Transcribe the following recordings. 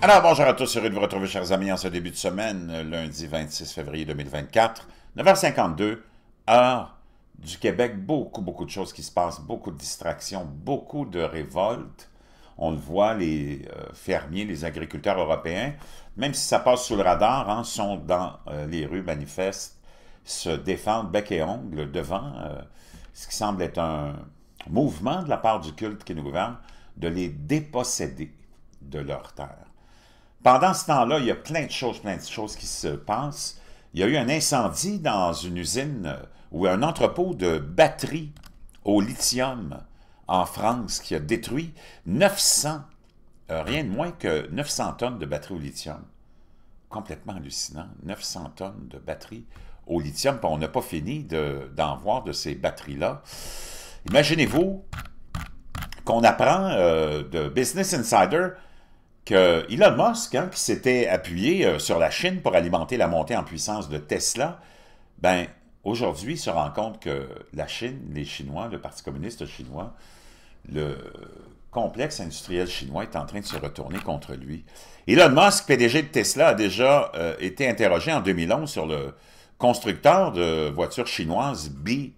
Alors, bonjour à tous, heureux de vous retrouver, chers amis, en ce début de semaine, lundi 26 février 2024, 9h52, heure du Québec. Beaucoup, beaucoup de choses qui se passent, beaucoup de distractions, beaucoup de révoltes. On le voit, les euh, fermiers, les agriculteurs européens, même si ça passe sous le radar, hein, sont dans euh, les rues, manifestent, se défendent bec et ongle devant euh, ce qui semble être un mouvement de la part du culte qui nous gouverne de les déposséder de leur terres. Pendant ce temps-là, il y a plein de choses, plein de choses qui se passent. Il y a eu un incendie dans une usine euh, ou un entrepôt de batteries au lithium en France qui a détruit 900, euh, rien de moins que 900 tonnes de batteries au lithium. Complètement hallucinant, 900 tonnes de batteries au lithium, on n'a pas fini d'en voir de ces batteries-là. Imaginez-vous qu'on apprend euh, de Business Insider Elon Musk, hein, qui s'était appuyé euh, sur la Chine pour alimenter la montée en puissance de Tesla, ben aujourd'hui se rend compte que la Chine, les Chinois, le Parti communiste chinois, le complexe industriel chinois est en train de se retourner contre lui. Elon Musk, PDG de Tesla, a déjà euh, été interrogé en 2011 sur le constructeur de voitures chinoises BYD,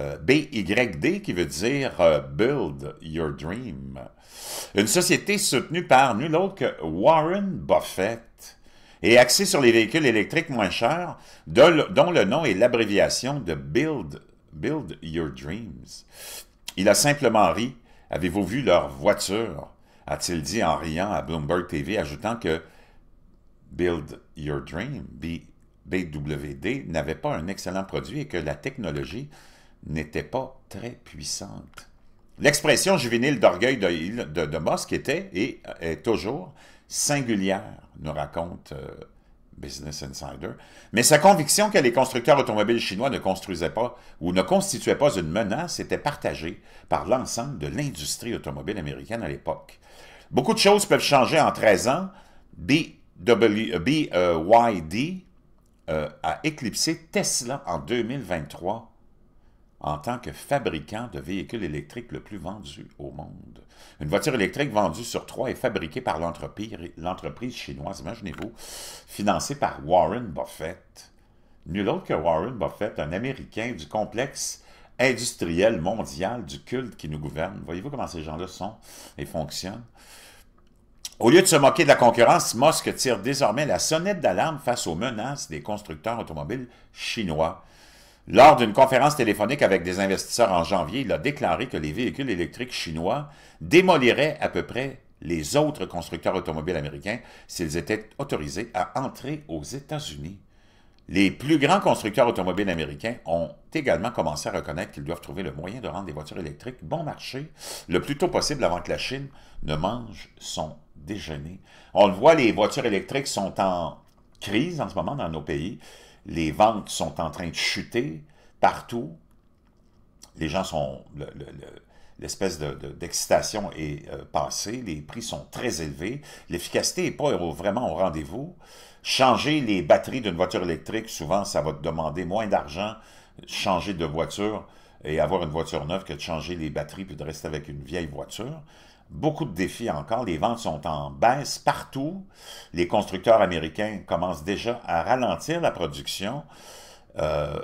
euh, BYD qui veut dire euh, Build Your Dream. Une société soutenue par nul autre que Warren Buffett et axée sur les véhicules électriques moins chers, dont le nom est l'abréviation de Build, Build Your Dreams. Il a simplement ri. Avez-vous vu leur voiture a-t-il dit en riant à Bloomberg TV, ajoutant que Build Your Dream, BWD, n'avait pas un excellent produit et que la technologie n'était pas très puissante. L'expression juvénile d'orgueil de, de, de, Musk était et est toujours singulière, nous raconte euh, Business Insider. Mais sa conviction que les constructeurs automobiles chinois ne construisaient pas ou ne constituaient pas une menace était partagée par l'ensemble de l'industrie automobile américaine à l'époque. Beaucoup de choses peuvent changer en 13 ans. BYD euh, euh, a éclipsé Tesla en 2023 en tant que fabricant de véhicules électriques le plus vendu au monde. Une voiture électrique vendue sur trois est fabriquée par l'entreprise chinoise, imaginez-vous, financée par Warren Buffett. Nul autre que Warren Buffett, un Américain du complexe industriel mondial du culte qui nous gouverne. Voyez-vous comment ces gens-là sont et fonctionnent? Au lieu de se moquer de la concurrence, Musk tire désormais la sonnette d'alarme face aux menaces des constructeurs automobiles chinois. Lors d'une conférence téléphonique avec des investisseurs en janvier, il a déclaré que les véhicules électriques chinois démoliraient à peu près les autres constructeurs automobiles américains s'ils étaient autorisés à entrer aux États-Unis. Les plus grands constructeurs automobiles américains ont également commencé à reconnaître qu'ils doivent trouver le moyen de rendre des voitures électriques bon marché le plus tôt possible avant que la Chine ne mange son déjeuner. On le voit, les voitures électriques sont en crise en ce moment dans nos pays les ventes sont en train de chuter partout. Les gens sont... L'espèce d'excitation est euh, passée, les prix sont très élevés, l'efficacité n'est pas vraiment au rendez-vous. Changer les batteries d'une voiture électrique, souvent, ça va te demander moins d'argent changer de voiture et avoir une voiture neuve que de changer les batteries puis de rester avec une vieille voiture beaucoup de défis encore. Les ventes sont en baisse partout. Les constructeurs américains commencent déjà à ralentir la production. Euh,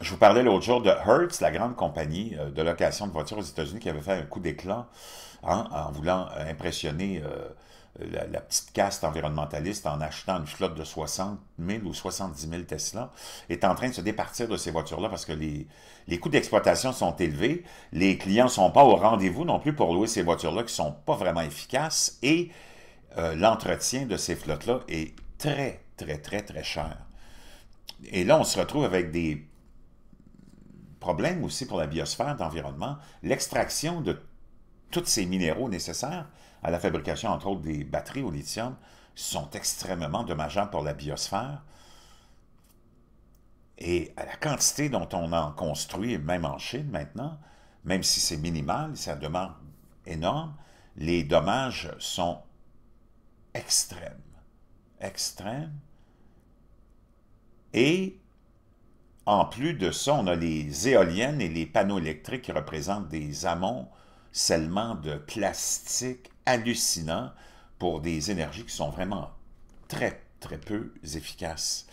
je vous parlais l'autre jour de Hertz, la grande compagnie euh, de location de voitures aux États-Unis qui avait fait un coup d'éclat hein, en voulant impressionner euh, euh, la, petite caste environnementaliste en achetant une flotte de 60 000 ou 70 000 Tesla est en train de se départir de ces voitures-là parce que les, coûts d'exploitation sont élevés, les clients ne sont pas au rendez-vous non plus pour louer ces voitures-là qui ne sont pas vraiment efficaces et euh, l'entretien de ces flottes-là est très, très, très, très cher. Et là, on se retrouve avec des problèmes aussi pour la biosphère d'environnement. L'extraction de tous ces minéraux nécessaires, à la fabrication, entre autres, des batteries au lithium, sont extrêmement dommageables pour la biosphère. Et à la quantité dont on en construit, même en Chine maintenant, même si c'est minimal, ça demande énorme, les dommages sont extrêmes. Extrêmes. Et en plus de ça, on a les éoliennes et les panneaux électriques qui représentent des amont seulement de plastique hallucinant pour des énergies qui sont vraiment très, très peu efficaces.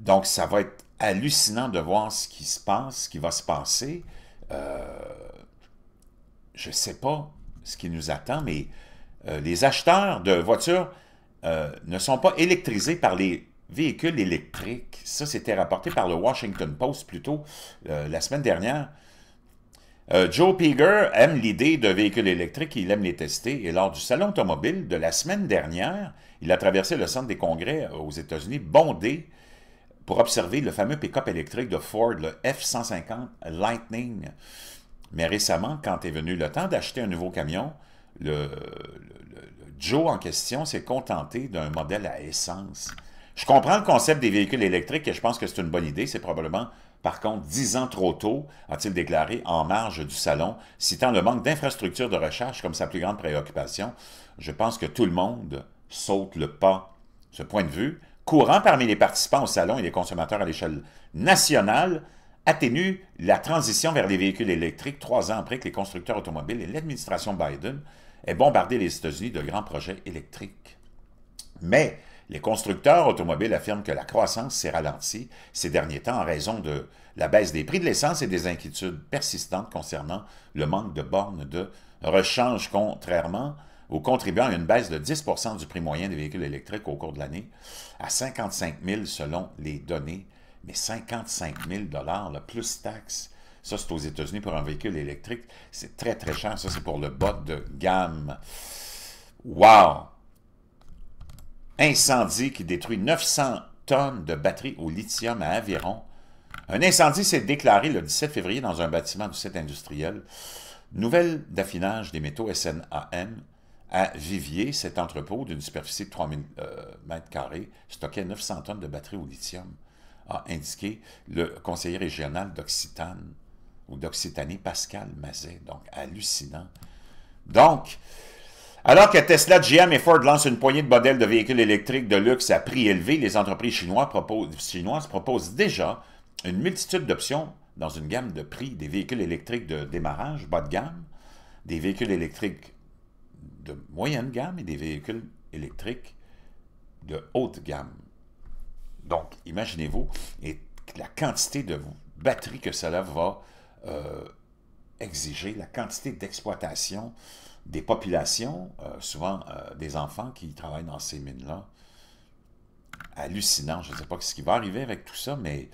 Donc, ça va être hallucinant de voir ce qui se passe, ce qui va se passer. Euh, je ne sais pas ce qui nous attend, mais euh, les acheteurs de voitures euh, ne sont pas électrisés par les véhicules électriques. Ça, c'était rapporté par le Washington Post plutôt la semaine dernière. Euh, Joe Piger aime l'idée de véhicules électriques, il aime les tester, et lors du salon automobile de la semaine dernière, il a traversé le centre des congrès aux États-Unis, bondé, pour observer le fameux pick-up électrique de Ford, le F-150 Lightning. Mais récemment, quand est venu le temps d'acheter un nouveau camion, le Joe en question s'est contenté d'un modèle à essence. Je comprends le concept des véhicules électriques et je pense que c'est une bonne idée, c'est probablement par contre, dix ans trop tôt, a-t-il déclaré en marge du salon, citant le manque d'infrastructures de recherche comme sa plus grande préoccupation. Je pense que tout le monde saute le pas. Ce point de vue, courant parmi les participants au salon et les consommateurs à l'échelle nationale, atténue la transition vers les véhicules électriques trois ans après que les constructeurs automobiles et l'administration Biden aient bombardé les États-Unis de grands projets électriques. Mais les constructeurs automobiles affirment que la croissance s'est ralentie ces derniers temps en raison de la baisse des prix de l'essence et des inquiétudes persistantes concernant le manque de bornes de rechange, contrairement aux contribuants à une baisse de 10 du prix moyen des véhicules électriques au cours de l'année, à 55 000 selon les données. Mais 55 000 le plus taxes, ça c'est aux États-Unis pour un véhicule électrique, c'est très très cher, ça c'est pour le bas de gamme. Wow! incendie qui détruit 900 tonnes de batteries au lithium à Aviron. Un incendie s'est déclaré le 17 février dans un bâtiment du site industriel. Nouvelle d'affinage des métaux SNAM à Vivier, cet entrepôt d'une superficie de 3000 euh, mètres m2 stockait 900 tonnes de batteries au lithium, a indiqué le conseiller régional d'Occitane ou d'Occitanie, Pascal Mazet. Donc, hallucinant. Donc, alors que Tesla, GM et Ford lancent une poignée de modèles de véhicules électriques de luxe à prix élevé, les entreprises chinoises proposent, déjà une multitude d'options dans une gamme de prix des véhicules électriques de démarrage, bas de gamme, des véhicules électriques de moyenne gamme et des véhicules électriques de haute gamme. Donc, imaginez-vous la quantité de batteries que cela va euh, exiger, la quantité d'exploitation des populations, euh, souvent euh, des enfants qui travaillent dans ces mines-là. Hallucinant, je ne sais pas ce qui va arriver avec tout ça, mais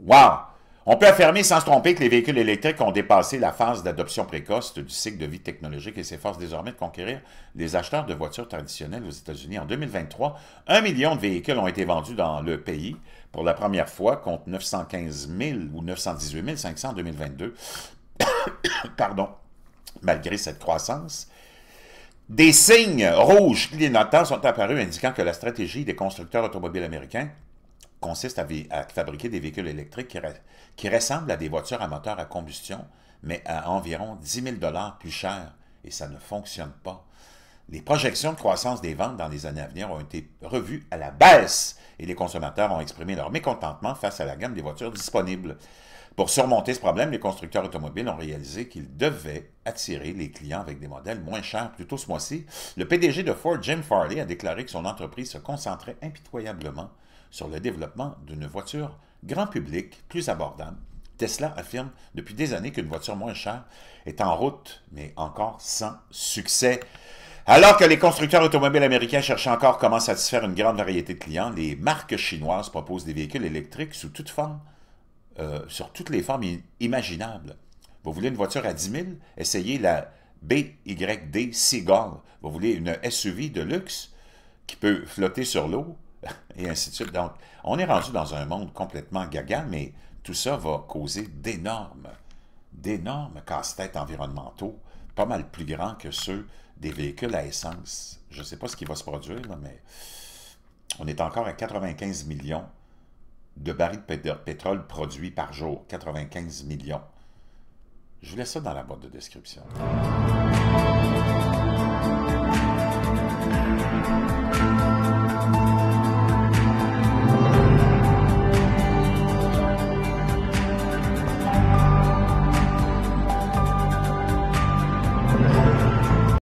waouh! On peut affirmer sans se tromper que les véhicules électriques ont dépassé la phase d'adoption précoce du cycle de vie technologique et s'efforcent désormais de conquérir les acheteurs de voitures traditionnelles aux États-Unis. En 2023, un million de véhicules ont été vendus dans le pays pour la première fois contre 915 000 ou 918 500 en 2022. Pardon malgré cette croissance, des signes rouges clignotants sont apparus indiquant que la stratégie des constructeurs automobiles américains consiste à, fabriquer des véhicules électriques qui, qui, ressemblent à des voitures à moteur à combustion, mais à environ 10 000 plus cher, et ça ne fonctionne pas. Les projections de croissance des ventes dans les années à venir ont été revues à la baisse et les consommateurs ont exprimé leur mécontentement face à la gamme des voitures disponibles. Pour surmonter ce problème, les constructeurs automobiles ont réalisé qu'ils devaient attirer les clients avec des modèles moins chers. Plutôt ce mois-ci, le PDG de Ford, Jim Farley, a déclaré que son entreprise se concentrait impitoyablement sur le développement d'une voiture grand public plus abordable. Tesla affirme depuis des années qu'une voiture moins chère est en route, mais encore sans succès. Alors que les constructeurs automobiles américains cherchent encore comment satisfaire une grande variété de clients, les marques chinoises proposent des véhicules électriques sous toute forme euh, sur toutes les formes imaginables. Vous voulez une voiture à 10 000? Essayez la BYD Seagull. Vous voulez une SUV de luxe qui peut flotter sur l'eau et ainsi de suite. Donc, on est rendu dans un monde complètement gaga, mais tout ça va causer d'énormes, d'énormes casse-têtes environnementaux, pas mal plus grands que ceux des véhicules à essence. Je ne sais pas ce qui va se produire, mais on est encore à 95 millions de barils de pétrole produits par jour, 95 millions. Je vous laisse ça dans la boîte de description.